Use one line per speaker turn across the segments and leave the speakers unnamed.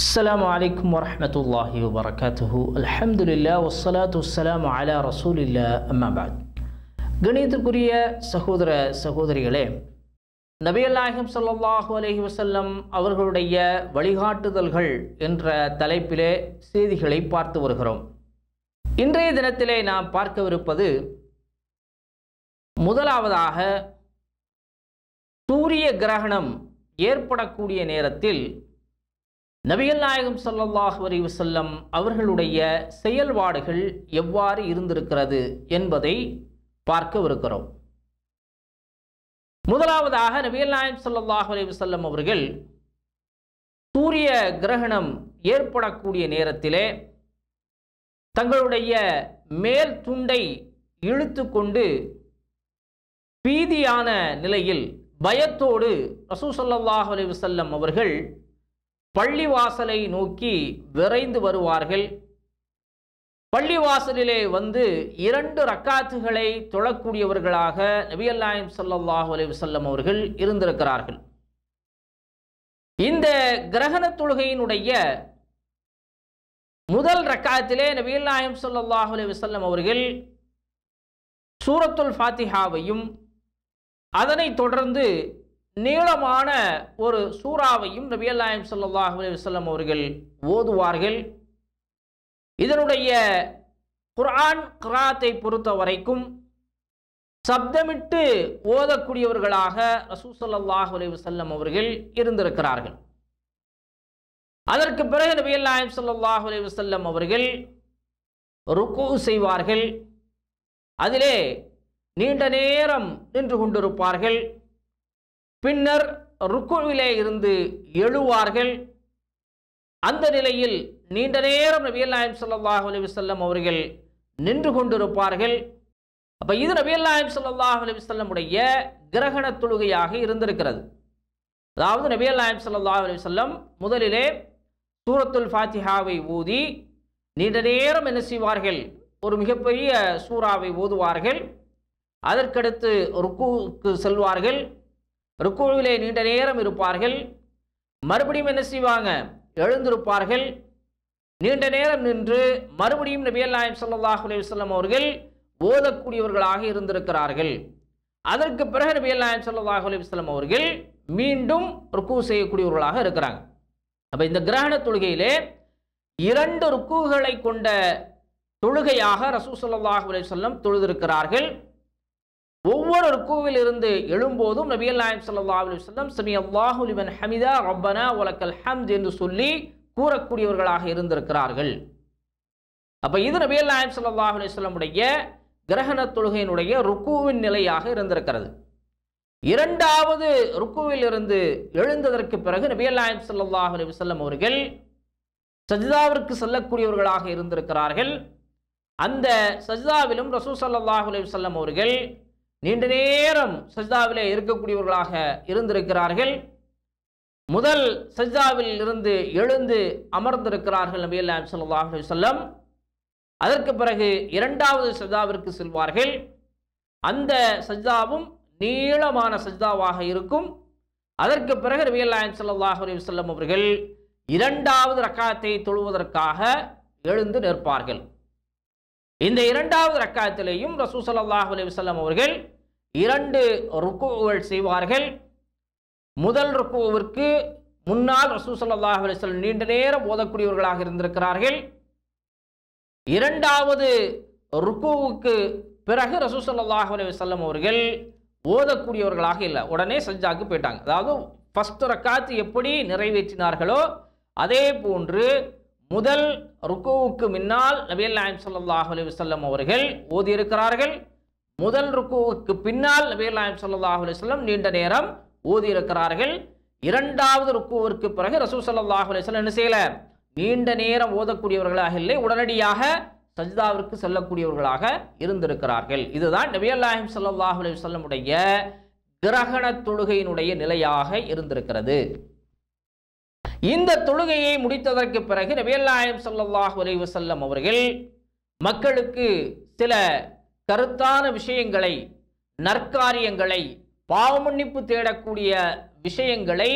السلام عليكم ورحمة الله وبركاته الحمد لله والصلاة والسلام على رسول الله أما بعد கணிதத்துக்குரிய சகோதர சகோதரிகளே நபியல்லாஹிம் சல்லாஹூ அலஹி வசல்லம் அவர்களுடைய வழிகாட்டுதல்கள் என்ற தலைப்பிலே செய்திகளை பார்த்து வருகிறோம் இன்றைய தினத்திலே நாம் பார்க்கவிருப்பது முதலாவதாக சூரிய கிரகணம் ஏற்படக்கூடிய நேரத்தில் நபிகள் நாயகம் வரைவு வரிவசல்லம் அவர்களுடைய செயல்பாடுகள் எவ்வாறு இருந்திருக்கிறது என்பதை பார்க்கவிருக்கிறோம் முதலாவதாக நபிகள் நாயகம் வரைவு வரிவசல்லம் அவர்கள் சூரிய கிரகணம் ஏற்படக்கூடிய நேரத்திலே தங்களுடைய மேல் துண்டை இழுத்து கொண்டு பீதியான நிலையில் பயத்தோடு ரசூசல்லாஹ் அலைவசல்லம் அவர்கள் பள்ளிவாசலை நோக்கி விரைந்து வருவார்கள் பள்ளிவாசலிலே வந்து இரண்டு ரக்காத்துகளை தொழக்கூடியவர்களாக நபியல்லாயம் சல்லாஹூ அலைவசல்லம் அவர்கள் இருந்திருக்கிறார்கள் இந்த கிரகண தொழுகையினுடைய முதல் ரக்காத்திலே நபியல்லாயம் சல்லாஹூ அலைவசல்லம் அவர்கள் சூரத்துல் ஃபாத்திஹாவையும் அதனைத் தொடர்ந்து நீளமான ஒரு சூறாவையும் நபியல் நாயம் சல்லாஹ் அலுவலம் அவர்கள் ஓதுவார்கள் இதனுடைய குரான் கிராத்தை பொறுத்த வரைக்கும் சப்தமிட்டு ஓதக்கூடியவர்களாக ரசூசல்லாஹ் அலைவசல்லம் அவர்கள் இருந்திருக்கிறார்கள் அதற்கு பிறகு நபியல் நாயம் சல்லாஹ் அலைவசல்லம் அவர்கள் ருக்கு செய்வார்கள் அதிலே நீண்ட நேரம் நின்று கொண்டிருப்பார்கள் பின்னர் ருக்குவிலே இருந்து எழுவார்கள் அந்த நிலையில் நீண்ட நேரம் நபி நாயம் சல்லாஹ் அலி வல்லம் அவர்கள் நின்று கொண்டிருப்பார்கள் அப்போ இது நபி நாயம் சல்லாஹ் அலி வல்லமுடைய கிரகண தொழுகையாக இருந்திருக்கிறது அதாவது நபி நாயம் சல்லாஹ் அலி வல்லம் முதலிலே சூரத்துல் ஃபாத்திஹாவை ஊதி நீண்ட நேரம் என்ன செய்வார்கள் ஒரு மிகப்பெரிய சூறாவை ஓதுவார்கள் அதற்கடுத்து ருக்குவுக்கு செல்வார்கள் ருக்குவிலே நீண்ட நேரம் இருப்பார்கள் மறுபடியும் என்ன செய்வாங்க எழுந்திருப்பார்கள் நீண்ட நேரம் நின்று மறுபடியும் நபி அல்லாயம் சல்லாஹ் அலையுஸ்லம் அவர்கள் ஓதக்கூடியவர்களாக இருந்திருக்கிறார்கள் அதற்கு பிறகு நபி அல்லாயம் சல்லாஹ் அலையுஸ்லம் அவர்கள் மீண்டும் ருக்கு செய்யக்கூடியவர்களாக இருக்கிறாங்க அப்போ இந்த கிரகண தொழுகையிலே இரண்டு ருக்குகளை கொண்ட தொழுகையாக ரசூ சல்லாஹ் அலையுஸ்லம் தொழுதிருக்கிறார்கள் ஒவ்வொரு கூவில் இருந்து எழும்போதும் நபியல் நாயம் சல்லா அலி வல்லம் சமி அல்லாஹுலிமன் ஹமிதா ரப்பனா உலக்கல் ஹம்த் என்று சொல்லி கூறக்கூடியவர்களாக இருந்திருக்கிறார்கள் அப்போ இது நபியல் நாயம் சல்லாஹ் உடைய கிரகண தொழுகையினுடைய ருக்குவின் நிலையாக இருந்திருக்கிறது இரண்டாவது ருக்குவில் இருந்து எழுந்ததற்கு பிறகு நபியல் நாயம் சல்லா அலி வல்லம் அவர்கள் சஜிதாவிற்கு செல்லக்கூடியவர்களாக இருந்திருக்கிறார்கள் அந்த சஜிதாவிலும் ரசூ சல்லாஹ் அலி வல்லம் அவர்கள் நீண்ட நேரம் சஜ்தாவிலே இருக்கக்கூடியவர்களாக இருந்திருக்கிறார்கள் முதல் சஜ்தாவில் இருந்து எழுந்து அமர்ந்திருக்கிறார்கள் நபி அல்லாம் சல்லாஹ் செல்லம் அதற்கு பிறகு இரண்டாவது சஜ்தாவிற்கு செல்வார்கள் அந்த சஜ்தாவும் நீளமான சஜ்தாவாக இருக்கும் அதற்கு பிறகு நபி அல்லாம் சல்லாஹ் அலுவலம் அவர்கள் இரண்டாவது ரக்காயத்தை தொழுவதற்காக எழுந்து நிற்பார்கள் இந்த இரண்டாவது ரக்காயத்திலேயும் ரசூ சல்லாஹ் அலுவலம் அவர்கள் இரண்டு ருக்குகள் செய்வார்கள் முதல் ருக்குவிற்கு முன்னால் ரசூசல்லாஹ் அலிஸ்வல் நீண்ட நேரம் ஓதக்கூடியவர்களாக இருந்திருக்கிறார்கள்
இரண்டாவது
ருக்குவுக்கு பிறகு ரசூசல்லாஹ் அலிவசல்லம் அவர்கள் ஓதக்கூடியவர்களாக இல்லை உடனே சஜ்ஜாக்கு போயிட்டாங்க அதாவது ஃபஸ்ட் ரக்காத்து எப்படி நிறைவேற்றினார்களோ அதே போன்று முதல் ருக்குவுக்கு முன்னால் நபீல் நாயம் சல்லாஹ் அலி வல்லம் அவர்கள் ஓதியிருக்கிறார்கள் முதல் ருக்குவுக்கு பின்னால் நபிகள்நாயம் சல்லாஹ் அலுவலம் நீண்ட நேரம் ஓதியிருக்கிறார்கள் இரண்டாவது ருக்குவிற்கு பிறகு ரசூ சல்லாஹ் அலுவலம் என்ன செய்யல நீண்ட நேரம் ஓதக்கூடியவர்களாக இல்லை உடனடியாக சஜிதாவிற்கு செல்லக்கூடியவர்களாக இருந்திருக்கிறார்கள் இதுதான் நபி அல்லாஹிம் சல்லாஹ் அலுவல்லமுடைய கிரகண தொழுகையினுடைய நிலையாக இருந்திருக்கிறது இந்த தொழுகையை முடித்ததற்கு பிறகு நபி அல்லாஹிம் சல்லாஹ் அலைவசல்லம் அவர்கள் மக்களுக்கு சில கருத்தான விஷயங்களை நற்காரியங்களை பாவமன்னிப்பு தேடக்கூடிய விஷயங்களை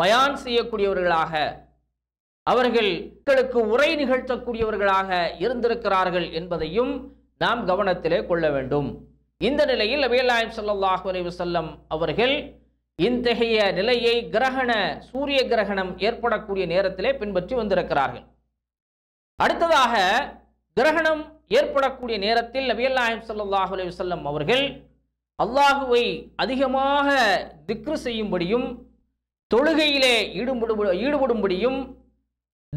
பயான் செய்யக்கூடியவர்களாக அவர்கள் மக்களுக்கு உரை நிகழ்த்தக்கூடியவர்களாக இருந்திருக்கிறார்கள் என்பதையும் நாம் கவனத்திலே கொள்ள வேண்டும் இந்த நிலையில் நபியல்லாயம் சல்லாஹ் அலைவசல்லம் அவர்கள் இத்தகைய நிலையை கிரகண சூரிய கிரகணம் ஏற்படக்கூடிய நேரத்திலே பின்பற்றி வந்திருக்கிறார்கள் அடுத்ததாக கிரகணம் ஏற்படக்கூடிய நேரத்தில் நபியல்லாஹிம் சல்லாஹ் அலுவலம் அவர்கள் அல்லாஹுவை அதிகமாக திக்ரு செய்யும்படியும் தொழுகையிலே ஈடுபடு ஈடுபடும்படியும்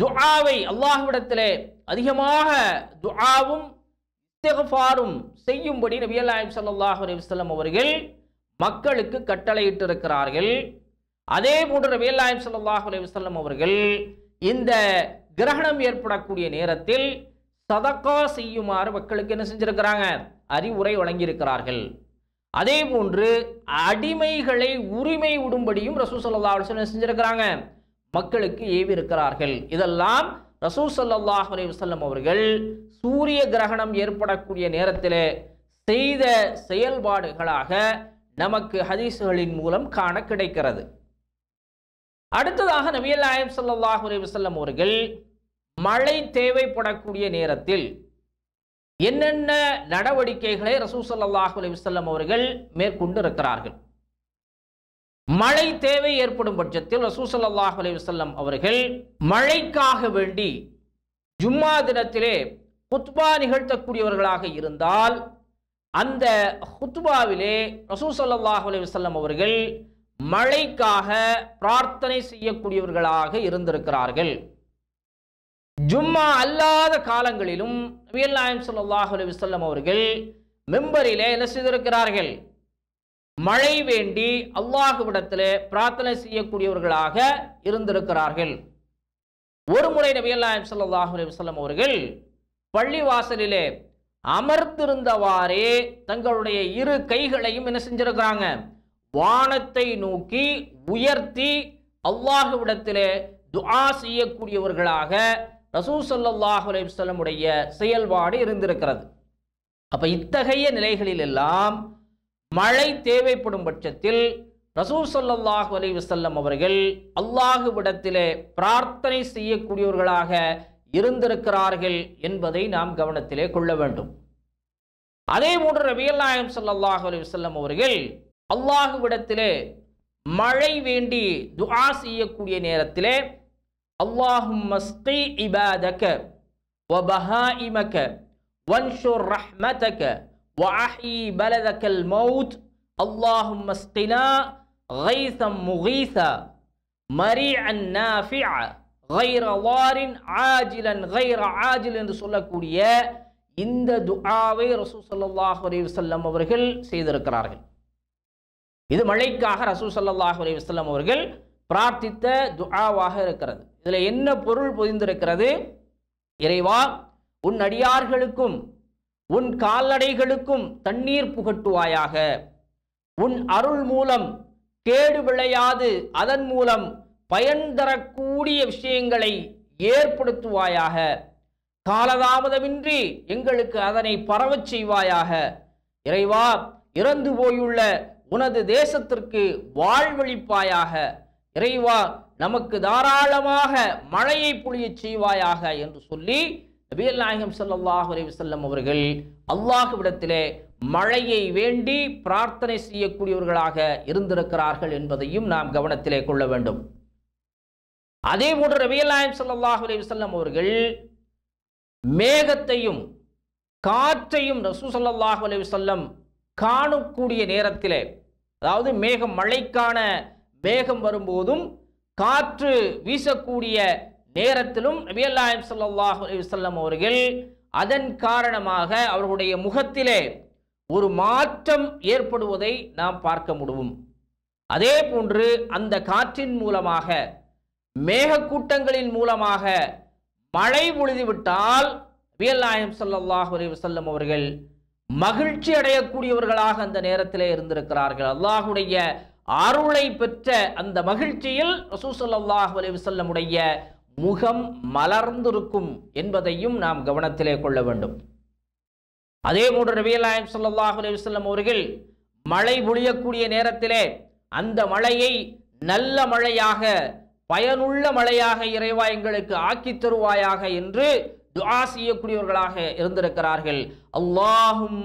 துஆவை அல்லாஹுவிடத்திலே அதிகமாக துஆவும் இஸ்திகஃபாரும் செய்யும்படி நபியல்லாஹிம் சல்லாஹ் அலுவலம் அவர்கள் மக்களுக்கு கட்டளையிட்டிருக்கிறார்கள் அதே போன்று நபியல்லாஹிம் சல்லாஹ் அலுவலம் அவர்கள் இந்த கிரகணம் ஏற்படக்கூடிய நேரத்தில் சதக்கா செய்யுமாறு மக்களுக்கு என்ன செஞ்சிருக்கிறாங்க அறிவுரை வழங்கியிருக்கிறார்கள் அதே போன்று அடிமைகளை உரிமை விடும்படியும் ரசூ சல்லா அலுவலம் செஞ்சிருக்கிறாங்க மக்களுக்கு ஏவி இருக்கிறார்கள் இதெல்லாம் ரசூ சல்லாஹ் அலி வல்லம் அவர்கள் சூரிய கிரகணம் ஏற்படக்கூடிய நேரத்தில் செய்த செயல்பாடுகளாக நமக்கு ஹதீசுகளின் மூலம் காண கிடைக்கிறது அடுத்ததாக நபியல் நாயம் சல்லாஹ் அலி வல்லம் அவர்கள் மழை தேவைப்படக்கூடிய நேரத்தில் என்னென்ன நடவடிக்கைகளை ரசூசல்லாஹு அலிவசல்லம் அவர்கள் மேற்கொண்டு இருக்கிறார்கள் மழை தேவை ஏற்படும் பட்சத்தில் ரசூசல்லாஹு அலிவசல்லம் அவர்கள் மழைக்காக வேண்டி ஜும்மா தினத்திலே குத்பா நிகழ்த்தக்கூடியவர்களாக இருந்தால் அந்த ஹுத்பாவிலே ரசூசல்லாஹு அலிவசல்லம் அவர்கள் மழைக்காக பிரார்த்தனை செய்யக்கூடியவர்களாக இருந்திருக்கிறார்கள் ஜும்மா அல்லாத காலங்களிலும் நபியல் நாயம் சொல்லாஹ் அலி வல்லம் அவர்கள் மெம்பரிலே என்ன செய்திருக்கிறார்கள் மழை வேண்டி அல்லாஹுவிடத்தில் பிரார்த்தனை செய்யக்கூடியவர்களாக இருந்திருக்கிறார்கள் ஒரு முறை நபியல் நாயம் சொல்லாஹ் அலி வல்லம் அவர்கள் பள்ளி வாசலிலே அமர்த்திருந்தவாறே தங்களுடைய இரு கைகளையும் என்ன செஞ்சிருக்கிறாங்க வானத்தை நோக்கி உயர்த்தி அல்லாஹுவிடத்திலே துஆ செய்யக்கூடியவர்களாக ரசூ சல்லாஹ் அலைவலமுடைய செயல்பாடு இருந்திருக்கிறது அப்போ இத்தகைய நிலைகளில் எல்லாம் மழை தேவைப்படும் பட்சத்தில் ரசூ சல்லாஹ் அலைவசல்லம் அவர்கள் அல்லாஹுவிடத்திலே பிரார்த்தனை செய்யக்கூடியவர்களாக இருந்திருக்கிறார்கள் என்பதை நாம் கவனத்திலே கொள்ள வேண்டும் அதே போன்று ரபியல் நாயம் சல்லாஹ் அலைவசல்லம் அவர்கள் அல்லாஹுவிடத்திலே மழை வேண்டி துஆ செய்யக்கூடிய நேரத்திலே அல்லாஹும் மஸ்தி இபாதக وبهائمك وانشر رحمتك وأحيي بلدك الموت اللهم اسقنا غيثا مغيثا مريعا نافعا غير وار عاجلا غير عاجل என்று சொல்லக்கூடிய இந்த துஆவை ரசூல் ஸல்லல்லாஹு அலைஹி வஸல்லம் அவர்கள் செய்திருக்கிறார்கள் இது மழைக்காக ரசூல் ஸல்லல்லாஹு அலைஹி வஸல்லம் அவர்கள் பிரார்த்தித்த துஆவாக இருக்கிறது இதில் என்ன பொருள் பொதிந்திருக்கிறது இறைவா உன் அடியார்களுக்கும் உன் கால்நடைகளுக்கும் தண்ணீர் புகட்டுவாயாக உன் அருள் மூலம் கேடு விளையாது அதன் மூலம் பயன் தரக்கூடிய விஷயங்களை ஏற்படுத்துவாயாக காலதாமதமின்றி எங்களுக்கு அதனை பரவச் செய்வாயாக இறைவா இறந்து போயுள்ள உனது தேசத்திற்கு வாழ்வழிப்பாயாக இறைவா நமக்கு தாராளமாக மழையை புழியச் செய்வாயாக என்று சொல்லி நபியல் நாயகம் சல்லாஹ் அலைவசல்லம் அவர்கள் அல்லாஹுவிடத்திலே மழையை வேண்டி பிரார்த்தனை செய்யக்கூடியவர்களாக இருந்திருக்கிறார்கள் என்பதையும் நாம் கவனத்திலே கொள்ள வேண்டும் அதே போன்று ரபியல் நாயம் சல்லாஹ் அலைவசல்லம் அவர்கள் மேகத்தையும் காற்றையும் ரசூ சல்லாஹ் அலைவசல்லம் காணக்கூடிய நேரத்திலே அதாவது மேகம் மழைக்கான மேகம் வரும்போதும் காற்று வீசக்கூடிய நேரத்திலும் நபியல்லாஹிம் சல்லாஹ் அலிவசல்லம் அவர்கள் அதன் காரணமாக அவர்களுடைய முகத்திலே ஒரு மாற்றம் ஏற்படுவதை நாம் பார்க்க முடியும் அதே போன்று அந்த காற்றின் மூலமாக மேகக்கூட்டங்களின் மூலமாக மழை பொழுதுவிட்டால் வியல்லாயம் சல்லாஹ் அலிவசல்லம் அவர்கள் மகிழ்ச்சி அடையக்கூடியவர்களாக அந்த நேரத்திலே இருந்திருக்கிறார்கள் அல்லாஹுடைய அருளை பெற்ற அந்த மகிழ்ச்சியில் ரசூசல்லாஹ் அலிவசல்லமுடைய முகம் மலர்ந்திருக்கும் என்பதையும் நாம் கவனத்திலே கொள்ள வேண்டும் அதே போன்று நபியல்லாயம் சொல்லாஹ் அலிவசல்லம் அவர்கள் மழை பொழியக்கூடிய நேரத்திலே அந்த மழையை நல்ல மழையாக பயனுள்ள மழையாக இறைவா எங்களுக்கு ஆக்கி தருவாயாக என்று துஆ செய்யக்கூடியவர்களாக இருந்திருக்கிறார்கள் அல்லாஹும்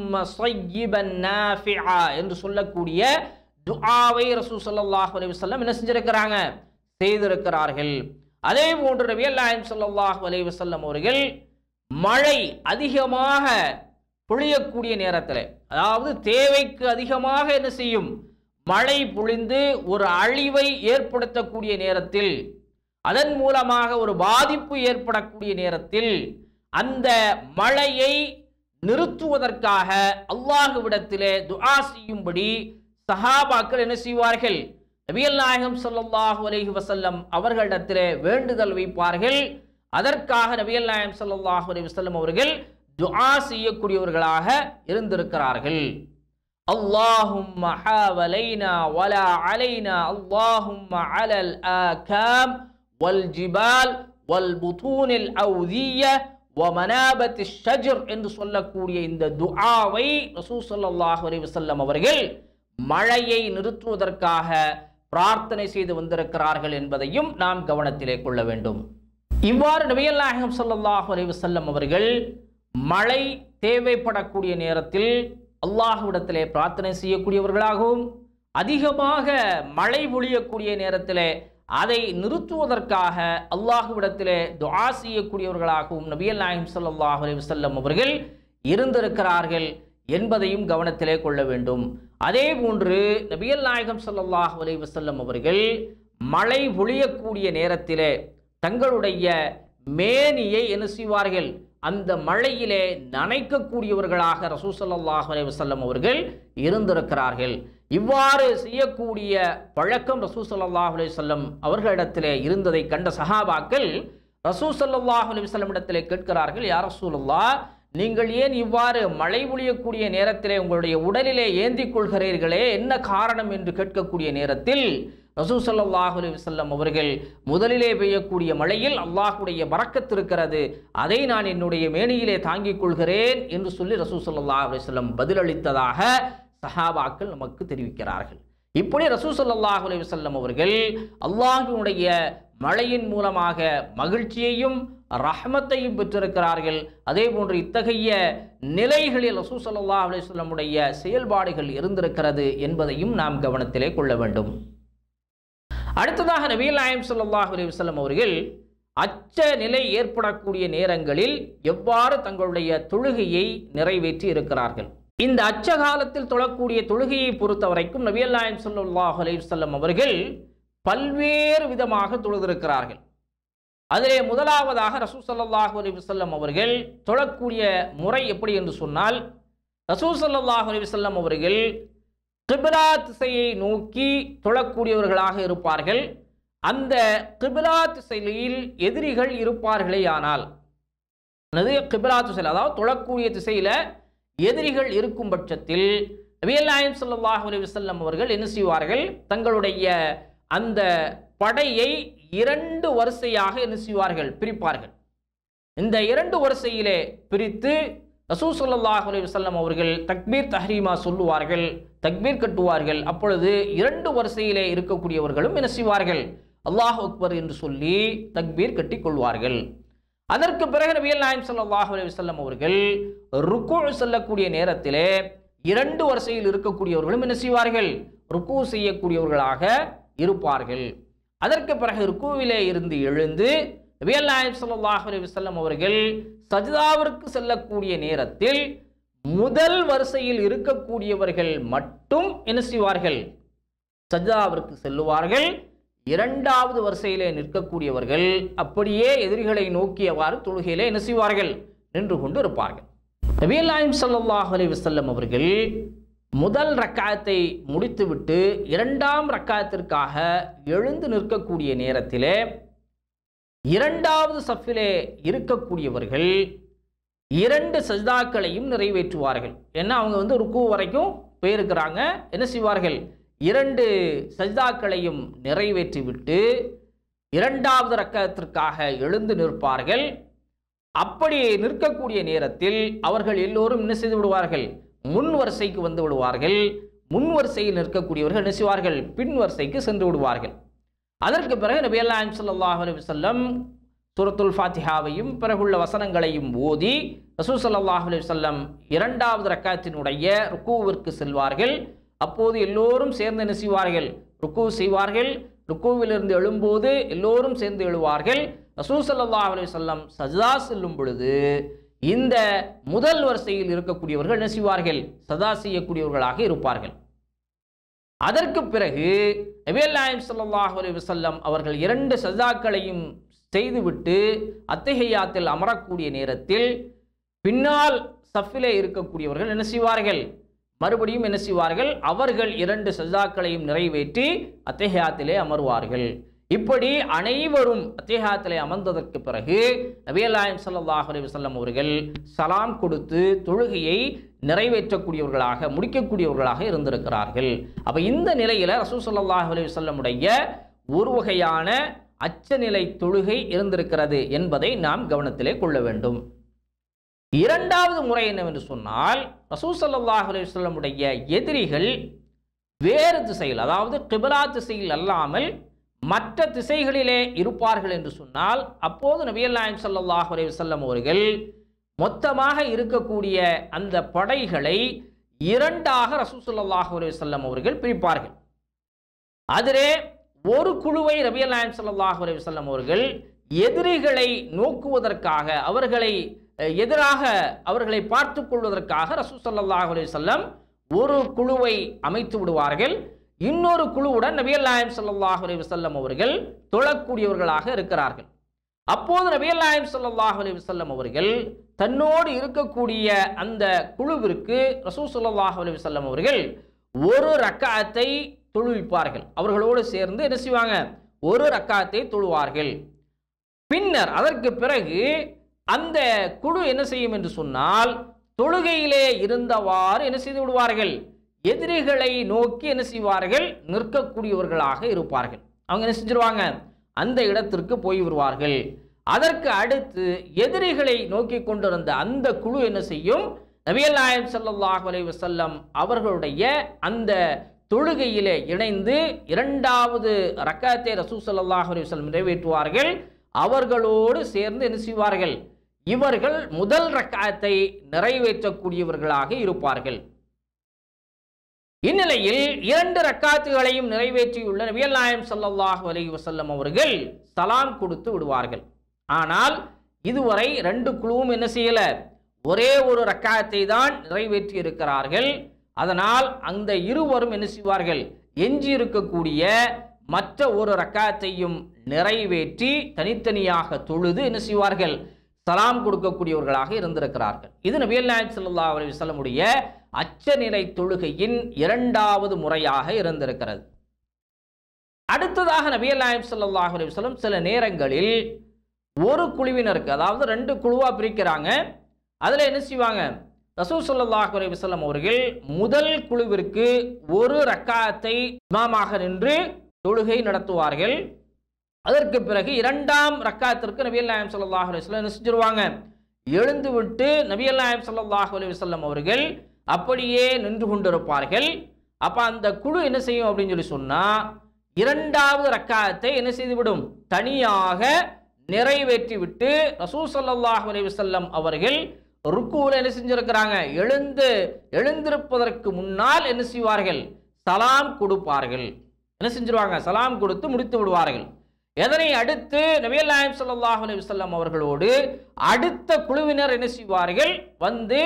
என்று சொல்லக்கூடிய துஆவை ரசூ சல்லாஹ் அலி வல்லம் என்ன செஞ்சிருக்கிறாங்க செய்திருக்கிறார்கள் அதே போன்று நபி அல்லாஹிம் சல்லாஹ் அலி வல்லம் அவர்கள் மழை அதிகமாக பொழியக்கூடிய நேரத்தில் அதாவது தேவைக்கு அதிகமாக என்ன செய்யும் மழை பொழிந்து ஒரு அழிவை ஏற்படுத்தக்கூடிய நேரத்தில் அதன் மூலமாக ஒரு பாதிப்பு ஏற்படக்கூடிய நேரத்தில் அந்த மழையை நிறுத்துவதற்காக அல்லாஹுவிடத்திலே துஆ செய்யும்படி சஹாபாக்கள் என்ன செய்வார்கள் நபியல் நாயகம் சொல்லல்லாஹு அலஹி வசல்லம் அவர்களிடத்திலே வேண்டுதல் வைப்பார்கள் அதற்காக நபியல் நாயகம் சொல்லல்லாஹு அலி வசல்லம் அவர்கள் துஆ செய்யக்கூடியவர்களாக இருந்திருக்கிறார்கள் அல்லாஹும் மஹாவலைனா வலா அலைனா அல்லாஹும் அலல் ஆகாம் வல் ஜிபால் வல் புதூனில் அவுதிய ஒமனாபத்தி ஷஜர் என்று சொல்லக்கூடிய இந்த துஆவை ரசூ சொல்லாஹு அலி வசல்லம் அவர்கள் மழையை நிறுத்துவதற்காக பிரார்த்தனை செய்து வந்திருக்கிறார்கள் என்பதையும் நாம் கவனத்திலே கொள்ள வேண்டும் இவ்வாறு நபியல் நாயகம் சல்லாஹ் அலைவசல்லம் அவர்கள் மழை தேவைப்படக்கூடிய நேரத்தில் அல்லாஹுவிடத்திலே பிரார்த்தனை செய்யக்கூடியவர்களாகவும் அதிகமாக மழை பொழியக்கூடிய நேரத்திலே அதை நிறுத்துவதற்காக அல்லாஹுவிடத்திலே துவா செய்யக்கூடியவர்களாகவும் நபியல் நாயகம் சல்லாஹ் அலி அவர்கள் இருந்திருக்கிறார்கள் என்பதையும் கவனத்திலே கொள்ள வேண்டும் அதே போன்று நபியல் நாயகம் சல்லாஹ் அலை வசல்லம் அவர்கள் மழை பொழியக்கூடிய நேரத்திலே தங்களுடைய மேனியை என்ன செய்வார்கள் அந்த மழையிலே நனைக்கக்கூடியவர்களாக ரசூசல்லாஹ் அலை வசல்லம் அவர்கள் இருந்திருக்கிறார்கள் இவ்வாறு செய்யக்கூடிய பழக்கம் ரசூசல்லாஹ் அலை வல்லம் அவர்களிடத்திலே இருந்ததை கண்ட சஹாபாக்கள் ரசூசல்லாஹ் அலி வல்லம் இடத்திலே கேட்கிறார்கள் யார் ரசூலுல்லா நீங்கள் ஏன் இவ்வாறு மழை ஒழியக்கூடிய நேரத்திலே உங்களுடைய உடலிலே ஏந்திக் கொள்கிறீர்களே என்ன காரணம் என்று கேட்கக்கூடிய நேரத்தில் ரசூ சல்லாஹ் அலுவலம் அவர்கள் முதலிலே பெய்யக்கூடிய மழையில் அல்லாஹுடைய பறக்கத்திருக்கிறது அதை நான் என்னுடைய மேனியிலே தாங்கிக் கொள்கிறேன் என்று சொல்லி ரசூ சல்லாஹ் அலுவலம் பதிலளித்ததாக சஹாபாக்கள் நமக்கு தெரிவிக்கிறார்கள் இப்படி ரசூ சல்லாஹ் அலுவலம் அவர்கள் அல்லாஹினுடைய மழையின் மூலமாக மகிழ்ச்சியையும் ரஹ்மத்தையும் பெற்றிருக்கிறார்கள் அதே போன்று இத்தகைய நிலைகளில் ரசூசல்லா அலிஸ்லமுடைய செயல்பாடுகள் இருந்திருக்கிறது என்பதையும் நாம் கவனத்திலே கொள்ள வேண்டும் அடுத்ததாக நபீல் நாயம் சல்லாஹ் அலி வல்லம் அவர்கள் அச்ச நிலை ஏற்படக்கூடிய நேரங்களில் எவ்வாறு தங்களுடைய தொழுகையை நிறைவேற்றி இருக்கிறார்கள் இந்த அச்ச காலத்தில் தொழக்கூடிய தொழுகையை பொறுத்த வரைக்கும் நபியல்லாயம் சொல்லுல்லாஹ் அலைவசல்லம் அவர்கள் பல்வேறு விதமாக தொழுதிருக்கிறார்கள் அதிலே முதலாவதாக ரசூ சல்லாஹூ அலி வல்லம் அவர்கள் தொழக்கூடிய முறை எப்படி என்று சொன்னால் ரசூ சல்லாஹூ அலி வல்லம் அவர்கள் கிபிலா திசையை நோக்கி தொழக்கூடியவர்களாக இருப்பார்கள் அந்த கிபிலா திசையில் எதிரிகள் இருப்பார்களே ஆனால் அல்லது கிபிலா திசையில் அதாவது தொழக்கூடிய திசையில் எதிரிகள் இருக்கும் பட்சத்தில் நாயம் சல்லாஹூ அலி வல்லம் அவர்கள் என்ன செய்வார்கள் தங்களுடைய அந்த படையை இரண்டு வரிசையாக என்ன செய்வார்கள் பிரிப்பார்கள் இந்த இரண்டு வரிசையிலே பிரித்து ரசூ சொல்லாஹ் அலி அவர்கள் தக்பீர் தஹ்ரீமா சொல்லுவார்கள் தக்பீர் கட்டுவார்கள் அப்பொழுது இரண்டு வரிசையிலே இருக்கக்கூடியவர்களும் என்ன செய்வார்கள் அல்லாஹ் அக்பர் என்று சொல்லி தக்பீர் கட்டி கொள்வார்கள் அதற்கு பிறகு நபியல் நாயம் சல்லாஹ் அலி வல்லம் அவர்கள் ருக்கு செல்லக்கூடிய நேரத்திலே இரண்டு வரிசையில் இருக்கக்கூடியவர்களும் என்ன செய்வார்கள் ருக்கு செய்யக்கூடியவர்களாக இருப்பார்கள் அதற்கு பிறகு ருக்குவிலே இருந்து எழுந்து நபியல் நாயப் சல்லாஹ் அலி வல்லம் அவர்கள் சஜிதாவிற்கு செல்லக்கூடிய நேரத்தில் முதல் வரிசையில் இருக்கக்கூடியவர்கள் மட்டும் என்ன செய்வார்கள் சஜிதாவிற்கு செல்லுவார்கள் இரண்டாவது வரிசையிலே நிற்கக்கூடியவர்கள் அப்படியே எதிரிகளை நோக்கியவாறு தொழுகையிலே என்ன செய்வார்கள் நின்று கொண்டு இருப்பார்கள் நபியல் நாயம் சல்லாஹ் அலி வல்லம் அவர்கள் முதல் ரக்காயத்தை முடித்துவிட்டு இரண்டாம் ரக்காயத்திற்காக எழுந்து நிற்கக்கூடிய நேரத்திலே இரண்டாவது சஃபிலே இருக்கக்கூடியவர்கள் இரண்டு சஜிதாக்களையும் நிறைவேற்றுவார்கள் ஏன்னா அவங்க வந்து ருக்கு வரைக்கும் போயிருக்கிறாங்க என்ன செய்வார்கள் இரண்டு சஜிதாக்களையும் நிறைவேற்றிவிட்டு இரண்டாவது ரக்கத்திற்காக எழுந்து நிற்பார்கள் அப்படி நிற்கக்கூடிய நேரத்தில் அவர்கள் எல்லோரும் என்ன செய்து விடுவார்கள் முன் வரிசைக்கு வந்து விடுவார்கள் முன் வரிசையில் நிற்கக்கூடியவர்கள் என்ன செய்வார்கள் பின் வரிசைக்கு சென்று விடுவார்கள் அதற்கு பிறகு நபி அல்லாஹ் சல்லாஹ் அலுவலம் சூரத்துல் ஃபாத்திஹாவையும் பிறகுள்ள வசனங்களையும் ஓதி ரசூ சல்லாஹ் அலுவலம் இரண்டாவது ரக்காத்தினுடைய ருக்குவிற்கு செல்வார்கள் அப்போது எல்லோரும் சேர்ந்து என்ன செய்வார்கள் ருக்கு செய்வார்கள் ருக்குவிலிருந்து எழும்போது எல்லோரும் சேர்ந்து எழுவார்கள் ரசூ சல்லாஹ் அலுவலம் சஜா செல்லும் பொழுது இந்த முதல் வரிசையில் இருக்கக்கூடியவர்கள் என்ன செய்வார்கள் சதா செய்யக்கூடியவர்களாக இருப்பார்கள் அதற்கு பிறகு நபிஹம் நாயம் சல்லாஹ் அலி வசல்லம் அவர்கள் இரண்டு சதாக்களையும் செய்துவிட்டு அத்தகையாத்தில் அமரக்கூடிய நேரத்தில் பின்னால் சஃபிலே இருக்கக்கூடியவர்கள் என்ன செய்வார்கள் மறுபடியும் என்ன செய்வார்கள் அவர்கள் இரண்டு சஜாக்களையும் நிறைவேற்றி அத்தஹியாத்திலே அமர்வார்கள் இப்படி அனைவரும் அத்தியாகத்தில் அமர்ந்ததற்கு பிறகு நபியல்லாயம் சல்லாஹ் அலி அவர்கள் சலாம் கொடுத்து தொழுகையை நிறைவேற்றக்கூடியவர்களாக முடிக்கக்கூடியவர்களாக இருந்திருக்கிறார்கள் அப்போ இந்த நிலையில் ரசூ சல்லாஹ் அலி ஒரு வகையான அச்சநிலை தொழுகை இருந்திருக்கிறது என்பதை நாம் கவனத்திலே கொள்ள வேண்டும் இரண்டாவது முறை என்னவென்று சொன்னால் ரசூ சல்லாஹ் எதிரிகள் வேறு திசையில் அதாவது கிபலா திசையில் அல்லாமல் மற்ற திசைகளிலே இருப்பார்கள் என்று சொன்னால் அப்போது நபியல் நாயம் சல்லாஹ் அலி வல்லம் அவர்கள் மொத்தமாக இருக்கக்கூடிய அந்த படைகளை இரண்டாக ரசூசல்லாஹ் அலி வல்லம் அவர்கள் பிரிப்பார்கள் அதிலே ஒரு குழுவை ரபியல் நாயம் சல்லாஹ் அலி வல்லம் அவர்கள் எதிரிகளை நோக்குவதற்காக அவர்களை எதிராக அவர்களை பார்த்து கொள்வதற்காக ரசூ சல்லாஹ் அலி சொல்லம் ஒரு குழுவை அமைத்து விடுவார்கள் இன்னொரு குழுவுடன் நபியல் நாயம் சல்லாஹ் அலி வசல்லம் அவர்கள் தொழக்கூடியவர்களாக இருக்கிறார்கள் அப்போது நபியல் நாயம் சல்லாஹ் அலி வசல்லம் அவர்கள் தன்னோடு இருக்கக்கூடிய அந்த குழுவிற்கு ரசூ சல்லாஹ் அலி வசல்லம் அவர்கள் ஒரு ரக்காத்தை தொழுவிப்பார்கள் அவர்களோடு சேர்ந்து என்ன செய்வாங்க ஒரு ரக்காத்தை தொழுவார்கள் பின்னர் அதற்கு பிறகு அந்த குழு என்ன செய்யும் என்று சொன்னால் தொழுகையிலே இருந்தவாறு என்ன செய்து விடுவார்கள் எதிரிகளை நோக்கி என்ன செய்வார்கள் நிற்கக்கூடியவர்களாக இருப்பார்கள் அவங்க என்ன செஞ்சிருவாங்க அந்த இடத்திற்கு போய் விடுவார்கள் அதற்கு அடுத்து எதிரிகளை நோக்கி கொண்டிருந்த அந்த குழு என்ன செய்யும் நபியல் நாயம் சல்லாஹ் அலை அவர்களுடைய அந்த தொழுகையிலே இணைந்து இரண்டாவது ரக்கத்தை ரசூ சல்லாஹ் அலி நிறைவேற்றுவார்கள் அவர்களோடு சேர்ந்து என்ன செய்வார்கள் இவர்கள் முதல் ரக்காயத்தை நிறைவேற்றக்கூடியவர்களாக இருப்பார்கள் இந்நிலையில் இரண்டு ரக்காத்துகளையும் நிறைவேற்றியுள்ள நபியல் நாயம் சல்லாஹ் அலி வசல்லம் அவர்கள் சலாம் கொடுத்து விடுவார்கள் ஆனால் இதுவரை ரெண்டு குழுவும் என்ன செய்யல ஒரே ஒரு ரக்காயத்தை தான் நிறைவேற்றி இருக்கிறார்கள் அதனால் அந்த இருவரும் என்ன செய்வார்கள் எஞ்சி இருக்கக்கூடிய மற்ற ஒரு ரக்காயத்தையும் நிறைவேற்றி தனித்தனியாக தொழுது என்ன செய்வார்கள் சலாம் கொடுக்கக்கூடியவர்களாக இருந்திருக்கிறார்கள் இது நபியல் நாயக் சல்லா அலி வல்லமுடைய அச்சநிலை தொழுகையின் இரண்டாவது முறையாக இருந்திருக்கிறது அடுத்ததாக நபியல் நாயம் சல்லாஹ் அலிவலம் சில நேரங்களில் ஒரு குழுவினருக்கு அதாவது ரெண்டு குழுவாக பிரிக்கிறாங்க அதில் என்ன செய்வாங்க ரசூ சொல்லாஹ் அலிவலம் அவர்கள் முதல் குழுவிற்கு ஒரு ரக்காத்தை இமாமாக நின்று தொழுகை நடத்துவார்கள் அதற்கு பிறகு இரண்டாம் ரக்காத்திற்கு நபியல் நாயம் சல்லாஹ் அலுவலம் என்ன செஞ்சிருவாங்க எழுந்துவிட்டு நபியல் நாயம் சல்லாஹ் அலுவலம் அவர்கள் அப்படியே நின்று கொண்டிருப்பார்கள் அப்போ அந்த குழு என்ன செய்யும் அப்படின்னு சொல்லி சொன்னால் இரண்டாவது ரக்காயத்தை என்ன செய்துவிடும் தனியாக நிறைவேற்றிவிட்டு ரசூ சல்லாஹ் அலைவசல்லம் அவர்கள் ருக்குவில் என்ன செஞ்சிருக்கிறாங்க எழுந்து எழுந்திருப்பதற்கு முன்னால் என்ன செய்வார்கள் சலாம் கொடுப்பார்கள் என்ன செஞ்சிருவாங்க சலாம் கொடுத்து முடித்து விடுவார்கள் எதனை அடுத்து நவியல் நாயம் சல்லாஹ் அலி வல்லம் அவர்களோடு அடுத்த குழுவினர் என்ன செய்வார்கள் வந்து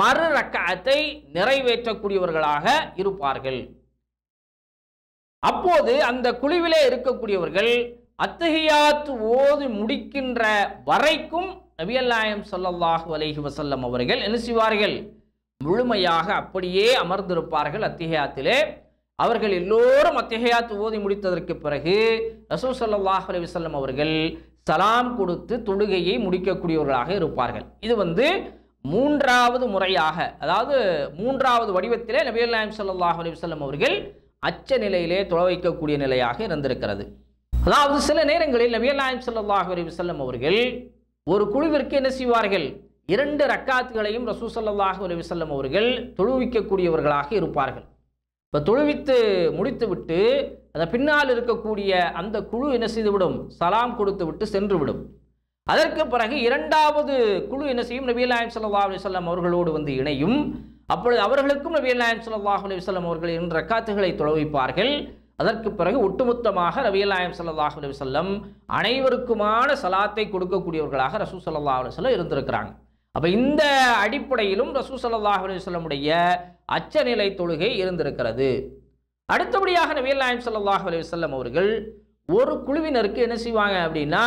மறு ரக்கத்தை நிறைவேற்றக்கூடியவர்களாக இருப்பார்கள் அப்போது அந்த குழுவிலே இருக்கக்கூடியவர்கள் அத்தகையாத்து ஓது முடிக்கின்ற வரைக்கும் நபியல்லாயம் சொல்லல்லாஹு அலஹி வசல்லம் அவர்கள் என்ன செய்வார்கள் முழுமையாக அப்படியே அமர்ந்திருப்பார்கள் அத்திகையாத்திலே அவர்கள் எல்லோரும் அத்திகையாத்து ஓதி முடித்ததற்கு பிறகு ரசூ சல்லாஹ் அலி வல்லம் அவர்கள் சலாம் கொடுத்து தொழுகையை முடிக்கக்கூடியவர்களாக இருப்பார்கள் இது வந்து மூன்றாவது முறையாக அதாவது மூன்றாவது வடிவத்திலே நபிகள் நாயம் சல்லாஹ் அலிவசல்லம் அவர்கள் அச்ச நிலையிலே தொலை வைக்கக்கூடிய நிலையாக இருந்திருக்கிறது அதாவது சில நேரங்களில் நபிகள் நாயம் சல்லாஹ் அலிவசல்லம் அவர்கள் ஒரு குழுவிற்கு என்ன செய்வார்கள் இரண்டு ரக்காத்துகளையும் ரசூ சல்லாஹூ அலிவசல்லம் அவர்கள் தொழுவிக்கக்கூடியவர்களாக இருப்பார்கள் இப்போ தொழுவித்து முடித்துவிட்டு அந்த பின்னால் இருக்கக்கூடிய அந்த குழு என்ன செய்துவிடும் சலாம் கொடுத்துவிட்டு சென்றுவிடும் அதற்கு பிறகு இரண்டாவது குழு என்ன செய்யும் நபி அல்லாஹ் சல்லா அலி சொல்லம் அவர்களோடு வந்து இணையும் அப்பொழுது அவர்களுக்கும் நபி நாயம் சல்லாஹ் அலி சொல்லம் அவர்கள் இரண்டு ரக்காத்துகளை தொலைவிப்பார்கள் அதற்கு பிறகு ஒட்டுமொத்தமாக நபியல் நாயம் சல்லாஹ் அலி வல்லம் அனைவருக்குமான சலாத்தை கொடுக்கக்கூடியவர்களாக ரசூ சல்லா அலுவலம் இருந்திருக்கிறாங்க அப்போ இந்த அடிப்படையிலும் ரசூ சல்லாஹ் அலி வல்லமுடைய அச்சநிலை தொழுகை இருந்திருக்கிறது அடுத்தபடியாக நபி நாயம் சல்லாஹ் அலி வல்லம் அவர்கள் ஒரு குழுவினருக்கு என்ன செய்வாங்க அப்படின்னா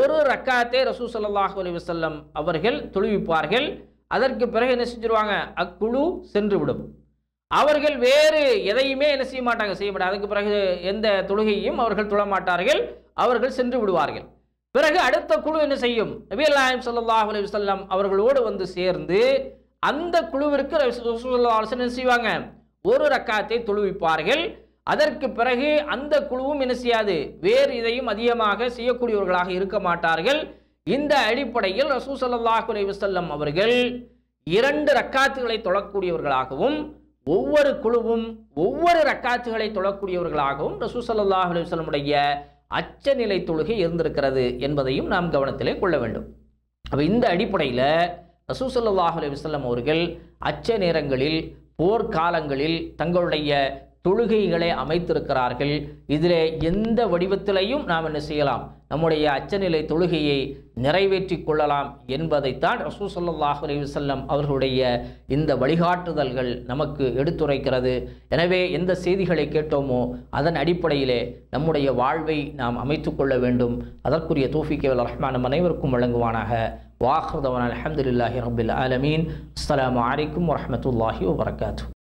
ஒரு ரக்காத்தை ரசூ சல்லாஹ் அலி வசல்லம் அவர்கள் தொழுவிப்பார்கள் அதற்கு பிறகு என்ன செஞ்சிருவாங்க அக்குழு சென்று விடும் அவர்கள் வேறு எதையுமே என்ன செய்ய மாட்டாங்க செய்ய மாட்டாங்க அதுக்கு பிறகு எந்த தொழுகையும் அவர்கள் தொழ மாட்டார்கள் அவர்கள் சென்று விடுவார்கள் பிறகு அடுத்த குழு என்ன செய்யும் நபி அல்லாயம் சல்லாஹ் அலி வல்லம் அவர்களோடு வந்து சேர்ந்து அந்த குழுவிற்கு என்ன செய்வாங்க ஒரு ரக்காத்தை தொழுவிப்பார்கள் அதற்கு பிறகு அந்த குழுவும் என்ன செய்யாது வேறு இதையும் அதிகமாக செய்யக்கூடியவர்களாக இருக்க மாட்டார்கள் இந்த அடிப்படையில் ரசூ சல்லாஹ் அலைவசல்லம் அவர்கள் இரண்டு ரக்காத்துகளை தொழக்கூடியவர்களாகவும் ஒவ்வொரு குழுவும் ஒவ்வொரு ரக்காத்துகளை தொழக்கூடியவர்களாகவும் ரசூ சல்லாஹ் அச்ச அச்சநிலை தொழுகை இருந்திருக்கிறது என்பதையும் நாம் கவனத்திலே கொள்ள வேண்டும் அப்போ இந்த அடிப்படையில் ரசூ சல்லாஹ் அலுவலம் அவர்கள் அச்ச நேரங்களில் போர்க்காலங்களில் தங்களுடைய தொழுகைகளை அமைத்திருக்கிறார்கள் இதில் எந்த வடிவத்திலையும் நாம் என்ன செய்யலாம் நம்முடைய அச்சநிலை தொழுகையை நிறைவேற்றி கொள்ளலாம் என்பதைத்தான் ரசூ சல்லாஹ் அலிவசல்லம் அவர்களுடைய இந்த வழிகாட்டுதல்கள் நமக்கு எடுத்துரைக்கிறது எனவே எந்த செய்திகளை கேட்டோமோ அதன் அடிப்படையிலே நம்முடைய வாழ்வை நாம் அமைத்து கொள்ள வேண்டும் அதற்குரிய தூஃபிக்கேவல் ரஹ்மான் அனைவருக்கும் வழங்குவானாக வாஹ்ரதவன் அலமதுல்லாஹி ரபில் ஆலமீன் அஸ்லாம் வலைக்கம் வரமத்துல்லாஹி வரகாத்து